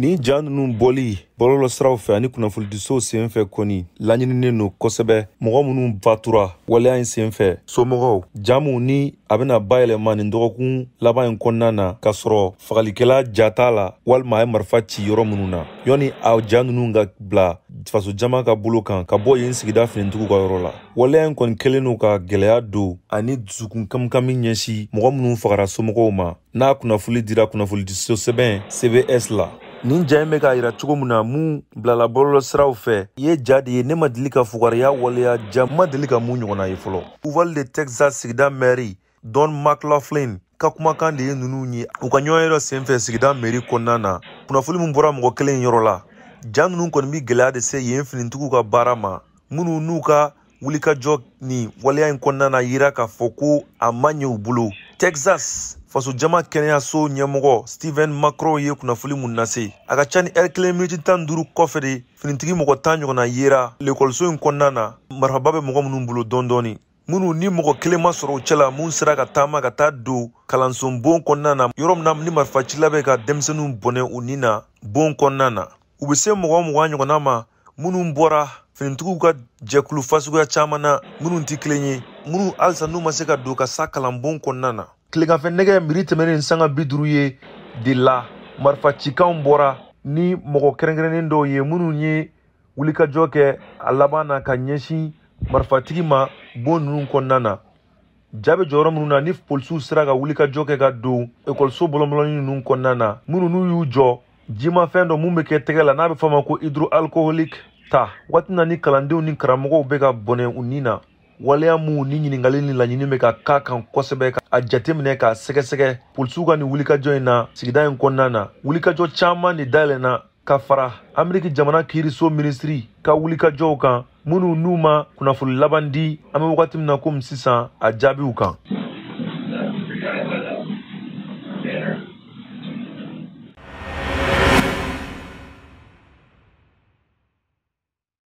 nin ja ninnu bɔli bɔlɔlɔ siraw fɛ ani kunnafonidisow sen fɛ kɔni laɲininen no kosɛbɛ mɔgɔ minnu fatura waleya in sen fɛ somɔgɔw jamu ni a bena bayɛlɛma nin dɔgɔkun laban ye kɔnɔna na k'a sɔrɔ fagalikɛla ja t'a la walima e a ye marifa ci yɔrɔ minnu na yɔni a ja ninnu ka bila faso jama ka bolo kan ka bɔ yen sigida finitigiw ka yɔrɔ la waleya in kɔni kelen no ka gwɛlɛya don ani dusukun kamikami ɲɛsi mɔgɔ minnu fagara somɔgɔw ma n'a kunnafoli dira kunnafolidi sɛbɛn cbs la nin ja in be k'a yira cogo min na mun bilala bɔlɔlɔsiraw fɛ i ye ja de ye ne ma deli ka fugariya waleya ja ma deli ka mun ɲɔgɔnna ye fɔlɔ uvali de texas sigida mɛri don mclaughlin ka kumakan de ye nunu ye u ka ɲɔgɔn ye dɔ sen fɛ sigida mɛri kɔnɔna na kunnafoni min bɔra mɔgɔ kelen yɔrɔ la ja nunu kɔni bi gwɛlɛya de se yen finitigiw ka baara ma minnu n'u ka wulikajɔ nin waleya ɲi kɔnɔna na yira k'a fɔ ko a ma ɲɛ u bolo texas faso jama kɛnɛyaso ɲɛmɔgɔ steven macro ye kunnafoli mun lase a ka ca ni ɛri kelen miniti tan duru kɔfɛ de finitigi mɔgɔ tan ɲɔgɔnna yera lekɔliso in kɔnɔna na marifaba bɛ mɔgɔ minnu bolo dɔn dɔɔni minnu ni mɔgɔ kelen ma sɔrɔ u cɛla mun sera ka taama ka taa don kalanso bon kɔnɔna na yɔrɔ min na ni marifacila bɛ ka denmisɛnninw bɔnɛ u ni na bon kɔnɔna na u be se mɔgɔ mɔgɔ ɲɔgɔnna ma minnu bɔra finitigiw ka jɛkulu fasuguya caaman na minnu tɛ kelen ye minnu halisa n'u ma se ka don ka sa kalanbon kɔnɔna na tileganfɛ nɛgɛ miiri tɛmɛnen ni sanga bi duuru ye de la marifacikanw bɔra ni mɔgɔ kɛrɛnkɛrɛnnen dɔw ye minnu ye wulikajɔ kɛ a laban na ka ɲɛsin marifatigi ma bon ninnu kɔnɔna na ja bɛ jɔyɔrɔ minnu na ni polisiw sera ka wulikajɔ kɛ ka don ekɔliso bɔlɔnbɔlɔnin ninnu kɔnɔna na minnu n'u y'u jɔ jimafɛn dɔ mun bɛ kɛ tɛgɛ la n'a bɛ fɔ a ma ko hydroalcoholique ta waati min na ni kalandenw ni karamɔgɔw bɛ ka bɔnɛ u ni na waleya minw ni ɲiningali ni laɲini be ka ka kan kosɛbɛ a minɛ k'a sɛgɛsɛgɛ polisiw ka ni wulikajɔ ɲi na sigida ɲi kɔnna na wulikajɔ caaman ni dayɛlɛnna ka fara ameriki jamana kiiriso minisiri ka wulikajɔw kan minnu n'u ma kunnafoli laban di an be wagati min na komi sisan a jaabiw kan